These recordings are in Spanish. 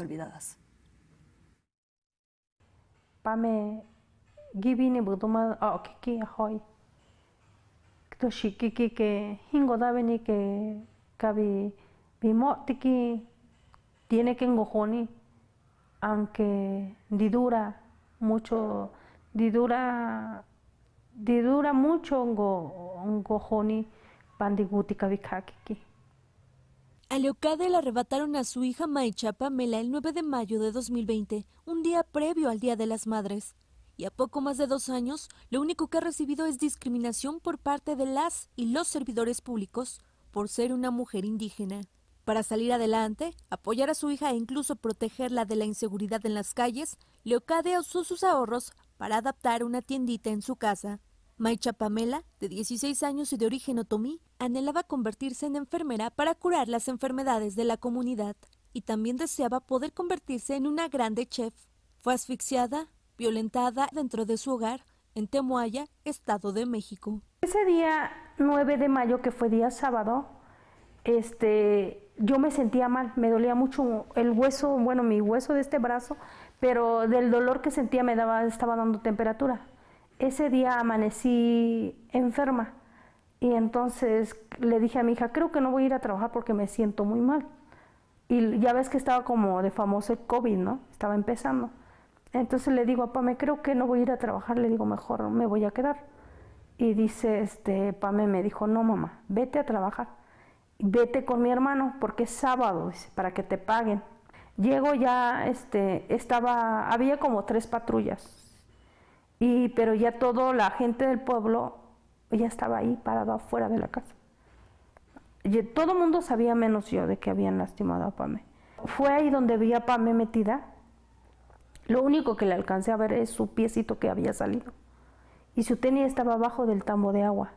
olvidadas. Pame gibine buduma a ah, kiki hoy. Kto shikiki que hingo daveni que kabi bimotiki tiene que engojoni aunque didura mucho didura didura mucho ngo ngojoni pandiguti kabi kakiki. A Leocade le arrebataron a su hija Maicha Pamela el 9 de mayo de 2020, un día previo al Día de las Madres. Y a poco más de dos años, lo único que ha recibido es discriminación por parte de las y los servidores públicos por ser una mujer indígena. Para salir adelante, apoyar a su hija e incluso protegerla de la inseguridad en las calles, Leocade usó sus ahorros para adaptar una tiendita en su casa. Maicha Pamela, de 16 años y de origen otomí, anhelaba convertirse en enfermera para curar las enfermedades de la comunidad y también deseaba poder convertirse en una grande chef. Fue asfixiada, violentada dentro de su hogar en Temoaya, Estado de México. Ese día 9 de mayo, que fue día sábado, este, yo me sentía mal, me dolía mucho el hueso, bueno, mi hueso de este brazo, pero del dolor que sentía me estaba dando temperatura ese día amanecí enferma y entonces le dije a mi hija, creo que no voy a ir a trabajar porque me siento muy mal. Y ya ves que estaba como de famoso COVID, ¿no? Estaba empezando. Entonces le digo, a Pame, creo que no voy a ir a trabajar, le digo, mejor me voy a quedar. Y dice, este, Pame me dijo, no mamá, vete a trabajar, vete con mi hermano, porque es sábado, para que te paguen. Llego ya, este, estaba, había como tres patrullas, y, pero ya toda la gente del pueblo ya estaba ahí parado afuera de la casa. Y todo el mundo sabía menos yo de que habían lastimado a Pame. Fue ahí donde vi a Pame metida. Lo único que le alcancé a ver es su piecito que había salido. Y su tenis estaba abajo del tambo de agua.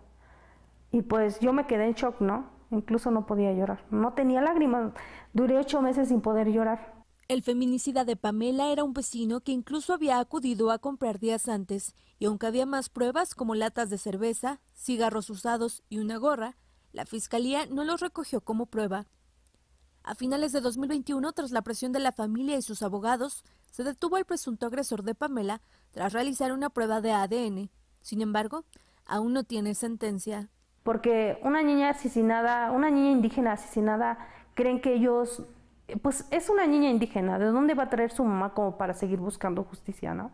Y pues yo me quedé en shock, ¿no? Incluso no podía llorar. No tenía lágrimas. Duré ocho meses sin poder llorar. El feminicida de Pamela era un vecino que incluso había acudido a comprar días antes, y aunque había más pruebas como latas de cerveza, cigarros usados y una gorra, la fiscalía no los recogió como prueba. A finales de 2021, tras la presión de la familia y sus abogados, se detuvo al presunto agresor de Pamela tras realizar una prueba de ADN. Sin embargo, aún no tiene sentencia. Porque una niña asesinada, una niña indígena asesinada, creen que ellos pues es una niña indígena, ¿de dónde va a traer su mamá como para seguir buscando justicia, no?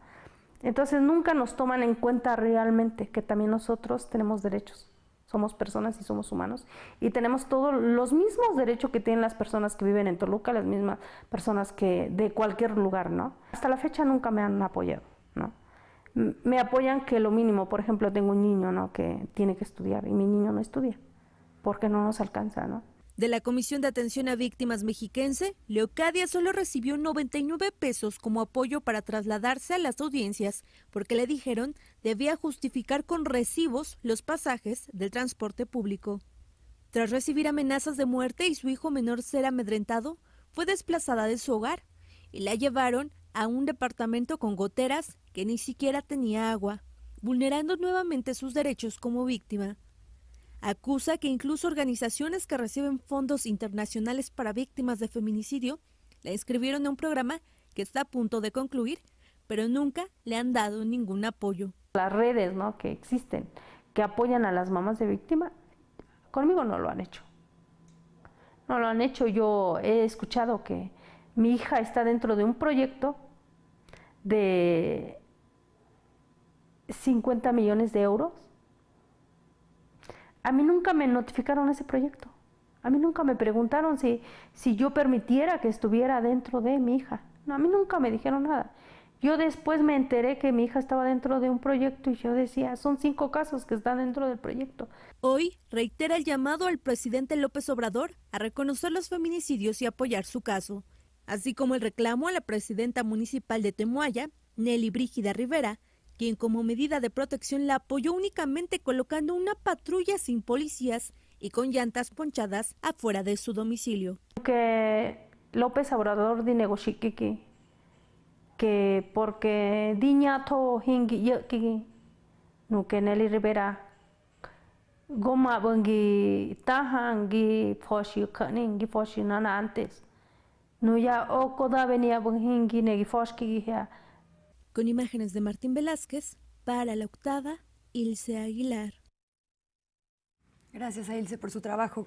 Entonces nunca nos toman en cuenta realmente que también nosotros tenemos derechos, somos personas y somos humanos y tenemos todos los mismos derechos que tienen las personas que viven en Toluca, las mismas personas que de cualquier lugar, ¿no? Hasta la fecha nunca me han apoyado, ¿no? Me apoyan que lo mínimo, por ejemplo, tengo un niño, ¿no? Que tiene que estudiar y mi niño no estudia porque no nos alcanza, ¿no? De la Comisión de Atención a Víctimas mexiquense, Leocadia solo recibió 99 pesos como apoyo para trasladarse a las audiencias, porque le dijeron debía justificar con recibos los pasajes del transporte público. Tras recibir amenazas de muerte y su hijo menor ser amedrentado, fue desplazada de su hogar y la llevaron a un departamento con goteras que ni siquiera tenía agua, vulnerando nuevamente sus derechos como víctima. Acusa que incluso organizaciones que reciben fondos internacionales para víctimas de feminicidio la inscribieron en un programa que está a punto de concluir, pero nunca le han dado ningún apoyo. Las redes ¿no? que existen, que apoyan a las mamás de víctima, conmigo no lo han hecho. No lo han hecho. Yo he escuchado que mi hija está dentro de un proyecto de 50 millones de euros a mí nunca me notificaron ese proyecto. A mí nunca me preguntaron si, si yo permitiera que estuviera dentro de mi hija. No, a mí nunca me dijeron nada. Yo después me enteré que mi hija estaba dentro de un proyecto y yo decía, son cinco casos que están dentro del proyecto. Hoy reitera el llamado al presidente López Obrador a reconocer los feminicidios y apoyar su caso, así como el reclamo a la presidenta municipal de Temuaya, Nelly Brígida Rivera, quien como medida de protección la apoyó únicamente colocando una patrulla sin policías y con llantas ponchadas afuera de su domicilio. Que López Obrador de Negoshiquiqui, que porque Diñato Hingi no que Nelly Rivera, Goma Bangi Tahangi Foshi Kaningi Foshi Nana antes, no ya Okoda venía Bangi Negi Foshi con imágenes de Martín Velázquez, para la octava, Ilse Aguilar. Gracias a Ilse por su trabajo.